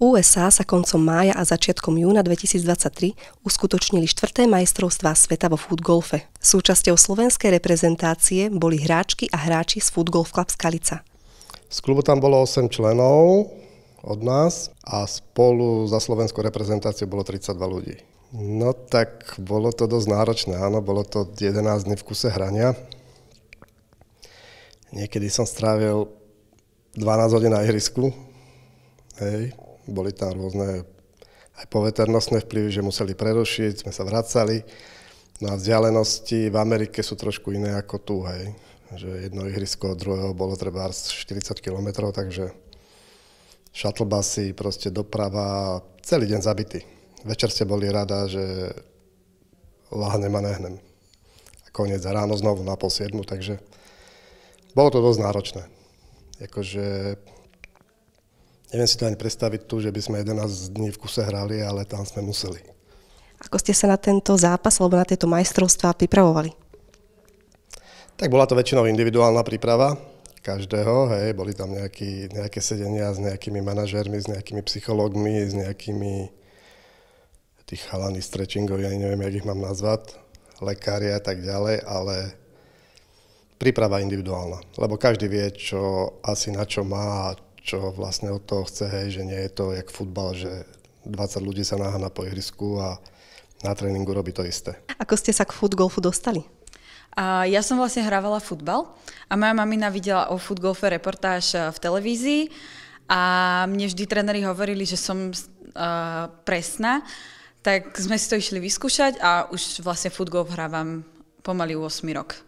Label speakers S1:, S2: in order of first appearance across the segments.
S1: USA sa koncom mája a začiatkom júna 2023 uskutočnili štvrté majstrovstvá sveta vo futgolfe. Súčasťou slovenskej reprezentácie boli hráčky a hráči z Foodgolf Club Skalica.
S2: Z klubu tam bolo 8 členov od nás a spolu za slovenskou reprezentáciu bolo 32 ľudí. No tak bolo to dosť náročné, áno, bolo to 11 dní v kuse hrania. Niekedy som strávil 12 hodín na ihrisku, Hej boli tam rôzne aj poveternostné vplyvy, že museli prerušiť, sme sa vracali. No a vzdialenosti v Amerike sú trošku iné ako tu, hej. Že jedno ihrisko od druhého bolo treba 40 km, takže šatlbasy proste doprava, celý deň zabitý. Večer ste boli rada, že láhnem a nehnem. A koniec a ráno znovu na posiedmu, takže bolo to dosť náročné. Jakože Neviem si to ani predstaviť tu, že by sme 11 dní v kuse hrali, ale tam sme museli.
S1: Ako ste sa na tento zápas alebo na tieto majstrovstvá pripravovali?
S2: Tak bola to väčšinou individuálna príprava každého, hej, boli tam nejaký, nejaké sedenia s nejakými manažermi, s nejakými psychológmi, s nejakými tých chalani stretchingov, ja neviem, jak ich mám nazvať, lekári a tak ďalej, ale príprava individuálna, lebo každý vie, čo asi na čo má a čo vlastne od toho chce, hej, že nie je to jak futbal, že 20 ľudí sa náha na po a na tréningu robí to isté.
S3: Ako ste sa k futgolfu dostali? A ja som vlastne hrávala futbal a moja mamina videla o futgolfe reportáž e, v televízii a mne vždy tréneri hovorili, že som uh, presná, tak sme si to išli vyskúšať a už vlastne futgolf hrávam pomaly 8 rok.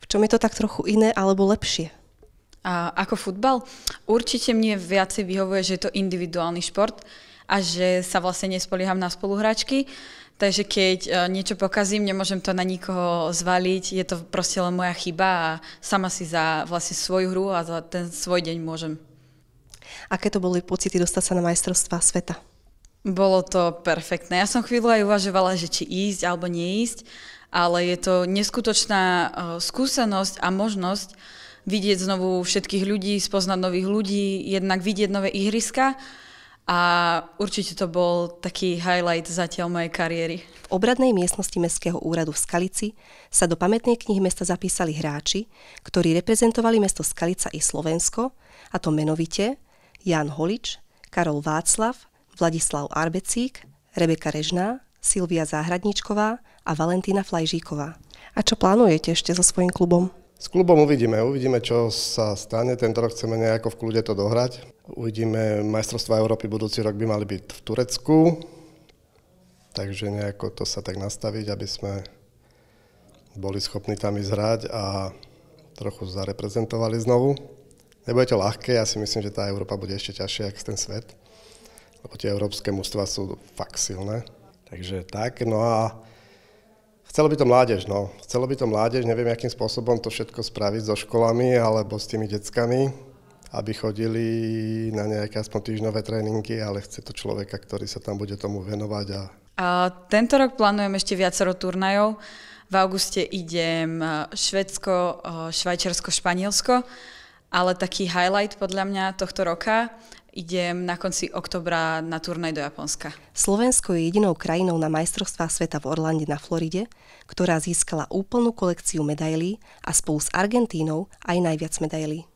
S1: V čom je to tak trochu iné alebo lepšie?
S3: A ako futbal? Určite mne viacej vyhovuje, že je to individuálny šport a že sa vlastne nespolieham na spoluhráčky. Takže keď e, niečo pokazím, nemôžem to na nikoho zvaliť, je to proste len moja chyba a sama si za vlastne svoju hru a za ten svoj deň môžem.
S1: Aké to boli pocity dostať sa na majstrovstvá sveta?
S3: Bolo to perfektné. Ja som chvíľu aj uvažovala, že či ísť alebo neísť, ale je to neskutočná e, skúsenosť a možnosť, vidieť znovu všetkých ľudí, spoznať nových ľudí, jednak vidieť nové ihriska a určite to bol taký highlight zatiaľ mojej kariéry. V obradnej
S1: miestnosti Mestského úradu v Skalici sa do pamätnej knihy mesta zapísali hráči, ktorí reprezentovali mesto Skalica i Slovensko, a to menovite Jan Holič, Karol Václav, Vladislav Arbecík, Rebeka Režná, Silvia Záhradničková a Valentína Flajžíková. A čo plánujete ešte so svojím klubom?
S2: S klubom uvidíme, uvidíme, čo sa stane. Tento rok chceme nejako v kľude to dohrať. Uvidíme, majstrovstvá Európy budúci rok by mali byť v Turecku, takže nejako to sa tak nastaviť, aby sme boli schopní tam ísť hrať a trochu zareprezentovali znovu. Nebude to ľahké, ja si myslím, že tá Európa bude ešte ťažšia ako ten svet, lebo tie európske mužstva sú fakt silné. Takže tak, no a Chcelo by to mládež, no. Chcelo by to mládež, neviem, akým spôsobom to všetko spraviť so školami alebo s tými deckami, aby chodili na nejaké aspoň týždňové tréningy, ale chce to človeka, ktorý sa tam bude tomu venovať. A...
S3: a tento rok plánujem ešte viacero turnajov. V auguste idem e, Švedsko, e, Švajčiarsko, Španielsko, ale taký highlight podľa mňa tohto roka idem na konci oktobra na turnaj do Japonska.
S1: Slovensko je jedinou krajinou na majstrovstvá sveta v Orlande na Floride, ktorá získala úplnú kolekciu medailí a spolu s Argentínou aj najviac medailí.